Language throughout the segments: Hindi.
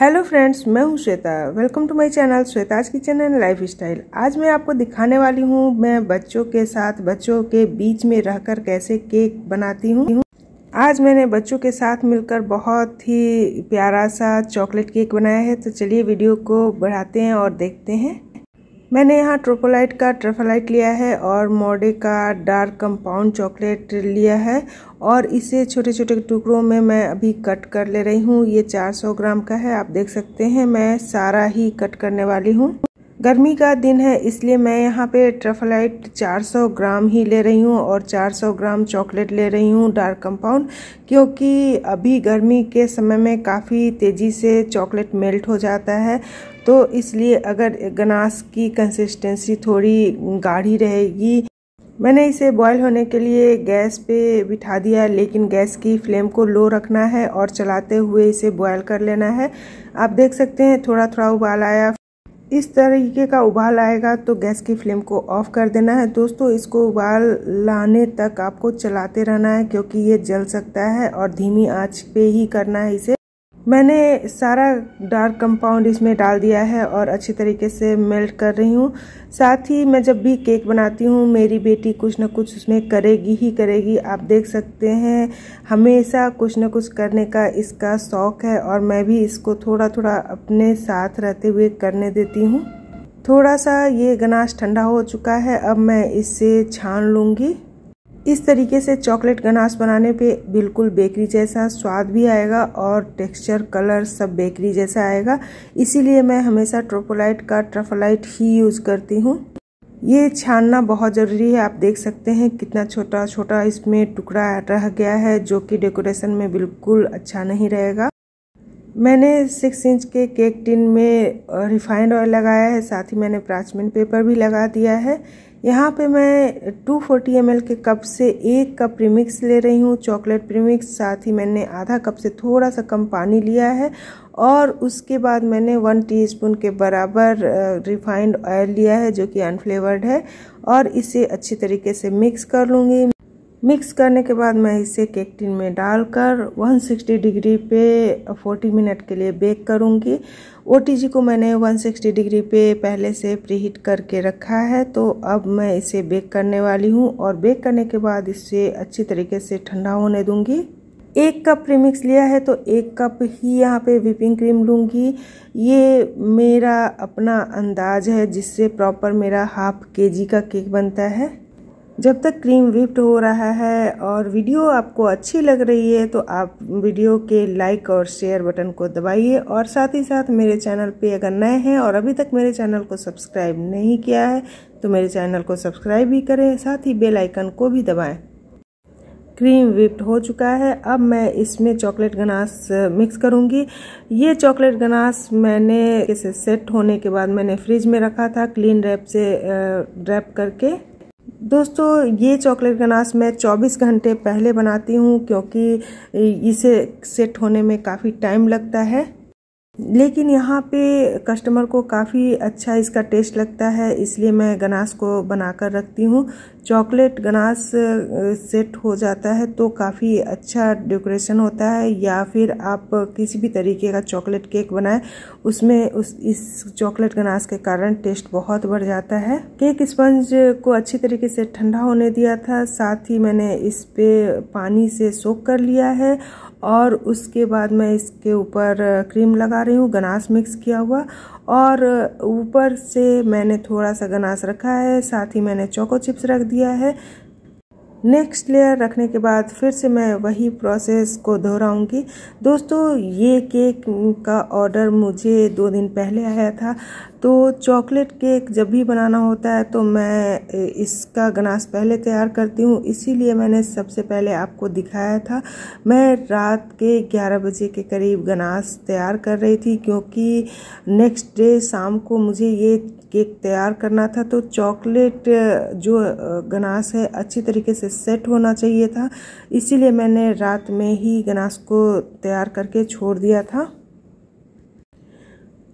हेलो फ्रेंड्स मैं हूं Shweta welcome to my channel Shweta's kitchen and lifestyle आज मैं आपको दिखाने वाली हूं मैं बच्चों के साथ बच्चों के बीच में रहकर कैसे केक बनाती हूं आज मैंने बच्चों के साथ मिलकर बहुत ही प्यारा सा चॉकलेट केक बनाया है तो चलिए वीडियो को बढ़ाते हैं और देखते हैं मैंने यहाँ ट्रोपोलाइट का ट्रफलाइट लिया है और मोडे का डार्क कंपाउंड चॉकलेट लिया है और इसे छोटे छोटे टुकड़ों में मैं अभी कट कर ले रही हूँ ये 400 ग्राम का है आप देख सकते हैं मैं सारा ही कट करने वाली हूँ गर्मी का दिन है इसलिए मैं यहाँ पे ट्रफलाइट 400 ग्राम ही ले रही हूँ और 400 ग्राम चॉकलेट ले रही हूँ डार्क कंपाउंड क्योंकि अभी गर्मी के समय में काफ़ी तेज़ी से चॉकलेट मेल्ट हो जाता है तो इसलिए अगर गनास की कंसिस्टेंसी थोड़ी गाढ़ी रहेगी मैंने इसे बॉयल होने के लिए गैस पे बिठा दिया लेकिन गैस की फ्लेम को लो रखना है और चलाते हुए इसे बॉयल कर लेना है आप देख सकते हैं थोड़ा थोड़ा उबाल आया इस तरीके का उबाल आएगा तो गैस की फ्लेम को ऑफ़ कर देना है दोस्तों इसको उबाल लाने तक आपको चलाते रहना है क्योंकि ये जल सकता है और धीमी आंच पे ही करना है इसे मैंने सारा डार्क कंपाउंड इसमें डाल दिया है और अच्छी तरीके से मेल्ट कर रही हूँ साथ ही मैं जब भी केक बनाती हूँ मेरी बेटी कुछ ना कुछ उसमें करेगी ही करेगी आप देख सकते हैं हमेशा कुछ ना कुछ करने का इसका शौक़ है और मैं भी इसको थोड़ा थोड़ा अपने साथ रहते हुए करने देती हूँ थोड़ा सा ये गनाश ठंडा हो चुका है अब मैं इसे छान लूँगी इस तरीके से चॉकलेट गनाश बनाने पे बिल्कुल बेकरी जैसा स्वाद भी आएगा और टेक्सचर कलर सब बेकरी जैसा आएगा इसीलिए मैं हमेशा ट्रोपोलाइट का ट्रफोलाइट ही यूज़ करती हूँ ये छानना बहुत ज़रूरी है आप देख सकते हैं कितना छोटा छोटा इसमें टुकड़ा रह गया है जो कि डेकोरेशन में बिल्कुल अच्छा नहीं रहेगा मैंने सिक्स इंच के केक टिन में रिफाइंड ऑयल लगाया है साथ ही मैंने प्राचमिन पेपर भी लगा दिया है यहाँ पे मैं 240 फोर्टी के कप से एक कप प्रीमिक्स ले रही हूँ चॉकलेट प्रीमिक्स साथ ही मैंने आधा कप से थोड़ा सा कम पानी लिया है और उसके बाद मैंने वन टीस्पून के बराबर रिफाइंड ऑयल लिया है जो कि अनफ्लेवर्ड है और इसे अच्छी तरीके से मिक्स कर लूँगी मिक्स करने के बाद मैं इसे केक टिन में डालकर 160 डिग्री पे 40 मिनट के लिए बेक करूंगी ओ को मैंने 160 डिग्री पे पहले से प्रीहीट करके रखा है तो अब मैं इसे बेक करने वाली हूँ और बेक करने के बाद इसे अच्छी तरीके से ठंडा होने दूंगी एक कप प्रीमिक्स लिया है तो एक कप ही यहाँ पे विपिंग क्रीम लूँगी ये मेरा अपना अंदाज है जिससे प्रॉपर मेरा हाफ जी का केक बनता है जब तक क्रीम विप्ड हो रहा है और वीडियो आपको अच्छी लग रही है तो आप वीडियो के लाइक और शेयर बटन को दबाइए और साथ ही साथ मेरे चैनल पे अगर नए हैं और अभी तक मेरे चैनल को सब्सक्राइब नहीं किया है तो मेरे चैनल को सब्सक्राइब भी करें साथ ही बेल आइकन को भी दबाएं क्रीम विप्ड हो चुका है अब मैं इसमें चॉकलेट गनास मिक्स करूँगी ये चॉकलेट गनास मैंने इसे सेट होने के बाद मैंने फ्रिज में रखा था क्लीन रैप से रैप करके दोस्तों ये चॉकलेट गनाश मैं 24 घंटे पहले बनाती हूँ क्योंकि इसे सेट होने में काफ़ी टाइम लगता है लेकिन यहाँ पे कस्टमर को काफ़ी अच्छा इसका टेस्ट लगता है इसलिए मैं गनास को बनाकर रखती हूँ चॉकलेट गनास सेट हो जाता है तो काफ़ी अच्छा डेकोरेशन होता है या फिर आप किसी भी तरीके का चॉकलेट केक बनाएं उसमें उस इस चॉकलेट गनास के कारण टेस्ट बहुत बढ़ जाता है केक स्पंज को अच्छी तरीके से ठंडा होने दिया था साथ ही मैंने इस पर पानी से सोख कर लिया है और उसके बाद मैं इसके ऊपर क्रीम लगा रही हूँ गनास मिक्स किया हुआ और ऊपर से मैंने थोड़ा सा गनास रखा है साथ ही मैंने चोको चिप्स रख दिया है नेक्स्ट लेयर रखने के बाद फिर से मैं वही प्रोसेस को दोहराऊंगी दोस्तों ये केक का ऑर्डर मुझे दो दिन पहले आया था तो चॉकलेट केक जब भी बनाना होता है तो मैं इसका गनास पहले तैयार करती हूँ इसीलिए मैंने सबसे पहले आपको दिखाया था मैं रात के 11 बजे के करीब गनास तैयार कर रही थी क्योंकि नेक्स्ट डे शाम को मुझे ये केक तैयार करना था तो चॉकलेट जो गनास है अच्छी तरीके से सेट होना चाहिए था इसीलिए मैंने रात में ही गनास को तैयार करके छोड़ दिया था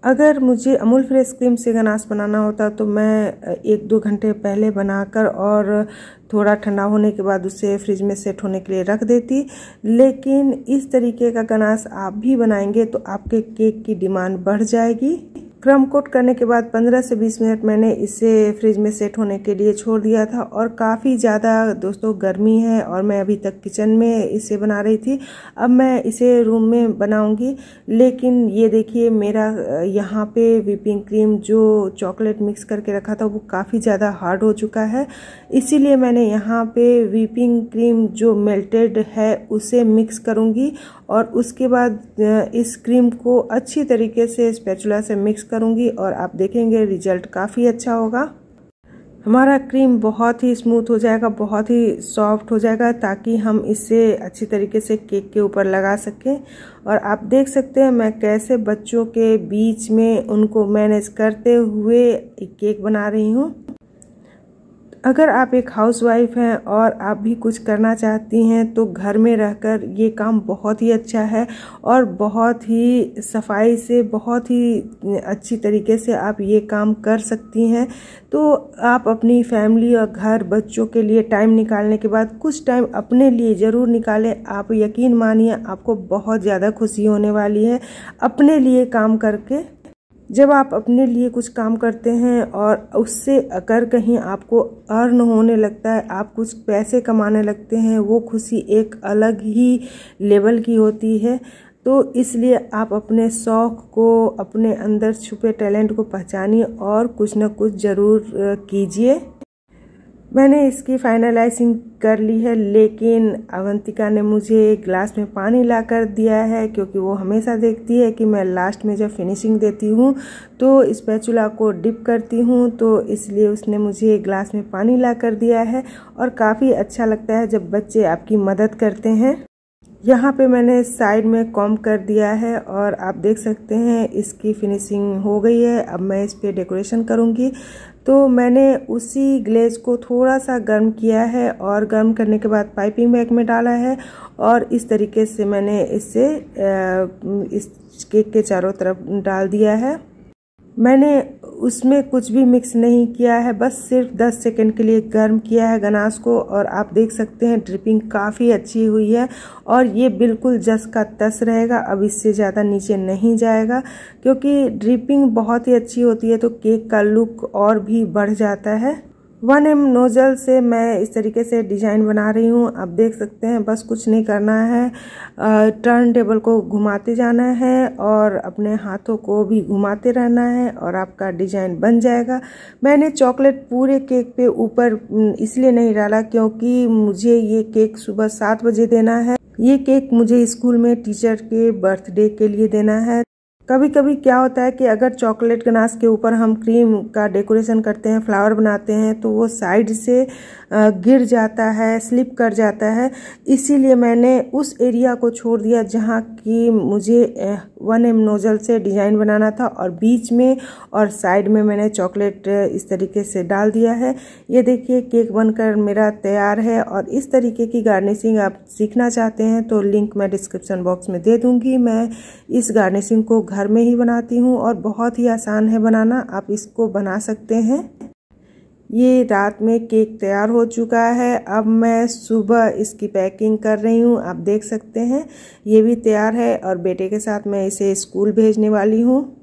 अगर मुझे अमूल फ्रेश क्रीम से गनास बनाना होता तो मैं एक दो घंटे पहले बनाकर और थोड़ा ठंडा होने के बाद उसे फ्रिज में सेट होने के लिए रख देती लेकिन इस तरीके का गनास आप भी बनाएंगे तो आपके केक की डिमांड बढ़ जाएगी क्रम कोट करने के बाद 15 से 20 मिनट मैंने इसे फ्रिज में सेट होने के लिए छोड़ दिया था और काफ़ी ज़्यादा दोस्तों गर्मी है और मैं अभी तक किचन में इसे बना रही थी अब मैं इसे रूम में बनाऊंगी लेकिन ये देखिए मेरा यहाँ पे वीपिंग क्रीम जो चॉकलेट मिक्स करके रखा था वो काफ़ी ज़्यादा हार्ड हो चुका है इसीलिए मैंने यहाँ पर व्हीपिंग क्रीम जो मेल्टेड है उसे मिक्स करूँगी और उसके बाद इस क्रीम को अच्छी तरीके से स्पेचुला से मिक्स कर करूँगी और आप देखेंगे रिजल्ट काफ़ी अच्छा होगा हमारा क्रीम बहुत ही स्मूथ हो जाएगा बहुत ही सॉफ्ट हो जाएगा ताकि हम इसे अच्छी तरीके से केक के ऊपर लगा सकें और आप देख सकते हैं मैं कैसे बच्चों के बीच में उनको मैनेज करते हुए केक बना रही हूँ अगर आप एक हाउसवाइफ हैं और आप भी कुछ करना चाहती हैं तो घर में रहकर ये काम बहुत ही अच्छा है और बहुत ही सफाई से बहुत ही अच्छी तरीके से आप ये काम कर सकती हैं तो आप अपनी फैमिली और घर बच्चों के लिए टाइम निकालने के बाद कुछ टाइम अपने लिए ज़रूर निकालें आप यकीन मानिए आपको बहुत ज़्यादा खुशी होने वाली है अपने लिए काम करके जब आप अपने लिए कुछ काम करते हैं और उससे अगर कहीं आपको अर्न होने लगता है आप कुछ पैसे कमाने लगते हैं वो खुशी एक अलग ही लेवल की होती है तो इसलिए आप अपने शौक़ को अपने अंदर छुपे टैलेंट को पहचानिए और कुछ ना कुछ ज़रूर कीजिए मैंने इसकी फाइनलाइजिंग कर ली है लेकिन अवंतिका ने मुझे एक ग्लास में पानी ला कर दिया है क्योंकि वो हमेशा देखती है कि मैं लास्ट में जब फिनिशिंग देती हूँ तो इस पैचुला को डिप करती हूँ तो इसलिए उसने मुझे एक ग्लास में पानी ला कर दिया है और काफ़ी अच्छा लगता है जब बच्चे आपकी मदद करते हैं यहाँ पे मैंने साइड में कॉम कर दिया है और आप देख सकते हैं इसकी फिनिशिंग हो गई है अब मैं इस पर डेकोरेशन करूँगी तो मैंने उसी ग्लेज को थोड़ा सा गर्म किया है और गर्म करने के बाद पाइपिंग बैग में डाला है और इस तरीके से मैंने इसे इस केक के चारों तरफ डाल दिया है मैंने उसमें कुछ भी मिक्स नहीं किया है बस सिर्फ 10 सेकंड के लिए गर्म किया है गनास को और आप देख सकते हैं ड्रिपिंग काफ़ी अच्छी हुई है और ये बिल्कुल जस का तस रहेगा अब इससे ज़्यादा नीचे नहीं जाएगा क्योंकि ड्रिपिंग बहुत ही अच्छी होती है तो केक का लुक और भी बढ़ जाता है वन एम नोज़ल से मैं इस तरीके से डिज़ाइन बना रही हूँ आप देख सकते हैं बस कुछ नहीं करना है टर्न टेबल को घुमाते जाना है और अपने हाथों को भी घुमाते रहना है और आपका डिज़ाइन बन जाएगा मैंने चॉकलेट पूरे केक पे ऊपर इसलिए नहीं डाला क्योंकि मुझे ये केक सुबह सात बजे देना है ये केक मुझे स्कूल में टीचर के बर्थडे के लिए देना है कभी कभी क्या होता है कि अगर चॉकलेट गनास के ऊपर हम क्रीम का डेकोरेशन करते हैं फ्लावर बनाते हैं तो वो साइड से गिर जाता है स्लिप कर जाता है इसीलिए मैंने उस एरिया को छोड़ दिया जहाँ कि मुझे वन एम नोजल से डिजाइन बनाना था और बीच में और साइड में मैंने चॉकलेट इस तरीके से डाल दिया है ये देखिए केक बनकर मेरा तैयार है और इस तरीके की गार्निशिंग आप सीखना चाहते हैं तो लिंक मैं डिस्क्रिप्शन बॉक्स में दे दूँगी मैं इस गार्निशिंग को घर में ही बनाती हूँ और बहुत ही आसान है बनाना आप इसको बना सकते हैं ये रात में केक तैयार हो चुका है अब मैं सुबह इसकी पैकिंग कर रही हूँ आप देख सकते हैं ये भी तैयार है और बेटे के साथ मैं इसे स्कूल भेजने वाली हूँ